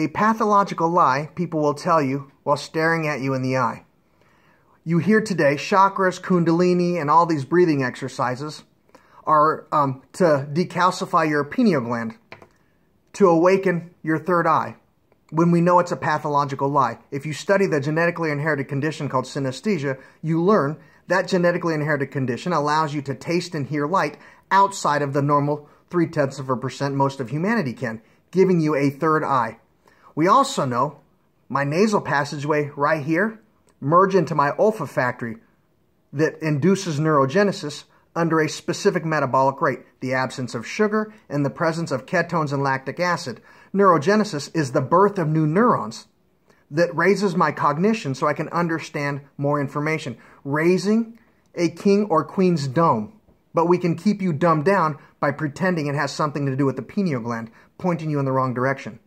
A pathological lie, people will tell you while staring at you in the eye. You hear today chakras, kundalini, and all these breathing exercises are um, to decalcify your pineal gland, to awaken your third eye, when we know it's a pathological lie. If you study the genetically inherited condition called synesthesia, you learn that genetically inherited condition allows you to taste and hear light outside of the normal three tenths of a percent most of humanity can, giving you a third eye. We also know my nasal passageway right here merge into my olfactory that induces neurogenesis under a specific metabolic rate, the absence of sugar and the presence of ketones and lactic acid. Neurogenesis is the birth of new neurons that raises my cognition so I can understand more information. Raising a king or queen's dome, but we can keep you dumbed down by pretending it has something to do with the pineal gland, pointing you in the wrong direction.